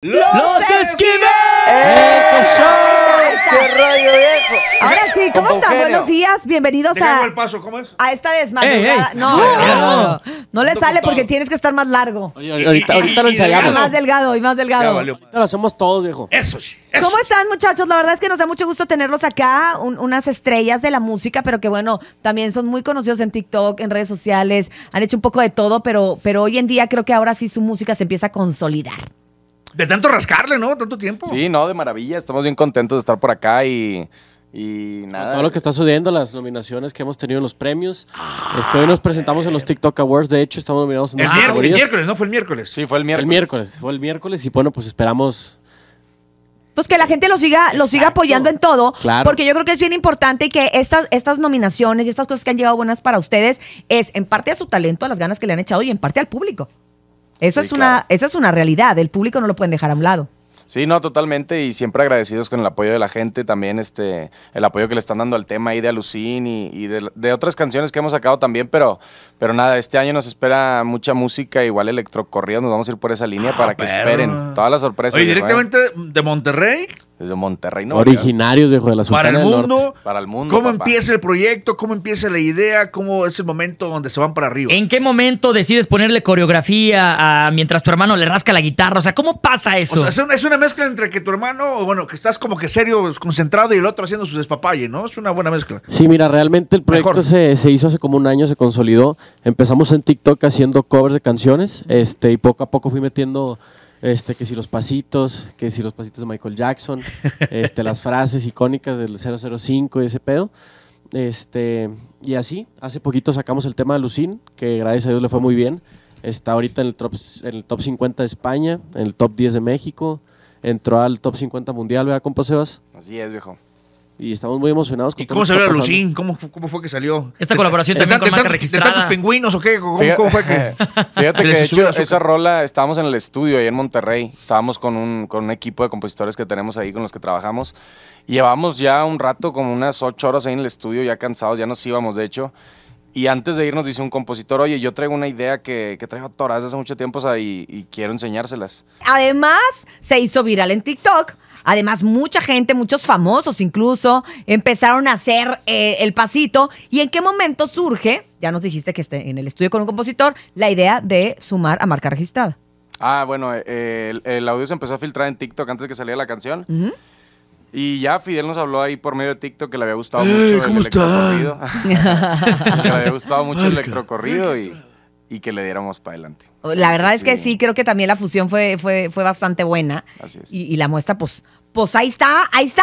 ¡Los, Los qué show! rollo viejo! Ahora sí, ¿cómo están? Buenos días, bienvenidos a. el paso, ¿cómo es? A esta desmadrugada. No, no, no, le sale porque tienes que estar más largo. ahorita, lo ensayamos. más delgado y más delgado. Ahorita lo hacemos todos, viejo. Eso sí. ¿Cómo están, muchachos? La verdad es que nos da mucho gusto tenerlos acá, unas estrellas de la música, pero que bueno, también son muy conocidos en TikTok, en redes sociales, han hecho un poco de todo, pero, pero hoy en día creo que ahora sí su música se empieza a consolidar. De tanto rascarle, ¿no? Tanto tiempo. Sí, no, de maravilla. Estamos bien contentos de estar por acá y. Y nada. Todo lo que está sucediendo, las nominaciones que hemos tenido en los premios. Ah, este, hoy nos presentamos en los TikTok Awards. De hecho, estamos nominados en el, miércoles, el miércoles, ¿no? Fue el miércoles. Sí, fue el miércoles. El miércoles. Fue el miércoles y bueno, pues esperamos pues que la gente lo siga, lo siga apoyando en todo. Claro. Porque yo creo que es bien importante que estas, estas nominaciones y estas cosas que han llegado buenas para ustedes es en parte a su talento, a las ganas que le han echado y en parte al público. Eso, es una, eso es una realidad, el público no lo pueden dejar a un lado. Sí, no, totalmente, y siempre agradecidos con el apoyo de la gente, también este, el apoyo que le están dando al tema ahí de Alucín y, de, otras canciones que hemos sacado también, pero, pero nada, este año nos espera mucha música, igual electrocorrido, nos vamos a ir por esa línea ah, para que esperen todas las sorpresas. Oye, directamente de Monterrey. Desde Monterrey, ¿no? Originarios, viejo, de la Sultana Para el mundo. Para el mundo. ¿Cómo empieza el proyecto? ¿Cómo empieza la idea? ¿Cómo es el momento donde se van para arriba? ¿En qué momento decides ponerle coreografía mientras tu hermano le rasca la guitarra? O sea, ¿cómo pasa eso? es una mezcla entre que tu hermano, bueno, que estás como que serio, concentrado y el otro haciendo sus despapalle, ¿no? Es una buena mezcla. Sí, mira, realmente el proyecto se, se, hizo hace como un año, se consolidó. Empezamos en TikTok haciendo covers de canciones este, y poco a poco fui metiendo este, que si los pasitos, que si los pasitos de Michael Jackson, este, las frases icónicas del 005 y ese pedo. Este, y así, hace poquito sacamos el tema de Lucín, que gracias a Dios le fue muy bien. Está ahorita en el, top, en el top 50 de España, en el top 10 de México. Entró al top 50 mundial, ¿verdad, compa Sebas? Así es, viejo y estamos muy emocionados. Con ¿Y cómo salió Lucín? ¿Cómo, ¿Cómo, fue que salió? Esta colaboración también marca tantos, registrada. ¿De pingüinos o qué? ¿Cómo, fíjate, fue que...? Fíjate que, esa rola, estábamos en el estudio ahí en Monterrey. Estábamos con un, equipo de compositores que tenemos ahí, con los que trabajamos. Llevamos ya un rato, como unas ocho horas ahí en el estudio, ya cansados, ya nos íbamos, de hecho. Y antes de irnos dice un compositor, oye, yo traigo una idea que, que traigo hace mucho tiempo ahí y quiero enseñárselas. Además, se hizo viral en TikTok Además, mucha gente, muchos famosos incluso, empezaron a hacer eh, el pasito. ¿Y en qué momento surge, ya nos dijiste que esté en el estudio con un compositor, la idea de sumar a marca registrada? Ah, bueno, eh, eh, el, audio se empezó a filtrar en TikTok antes de que saliera la canción. Y ya Fidel nos habló ahí por medio de TikTok que le había gustado mucho el electrocorrido. le había gustado mucho el electrocorrido y y que le diéramos para adelante. Oh, la verdad es que sí. creo que también la fusión fue, fue, fue bastante buena. Así es. Y, y la muestra, pues, pues ahí está, ahí está.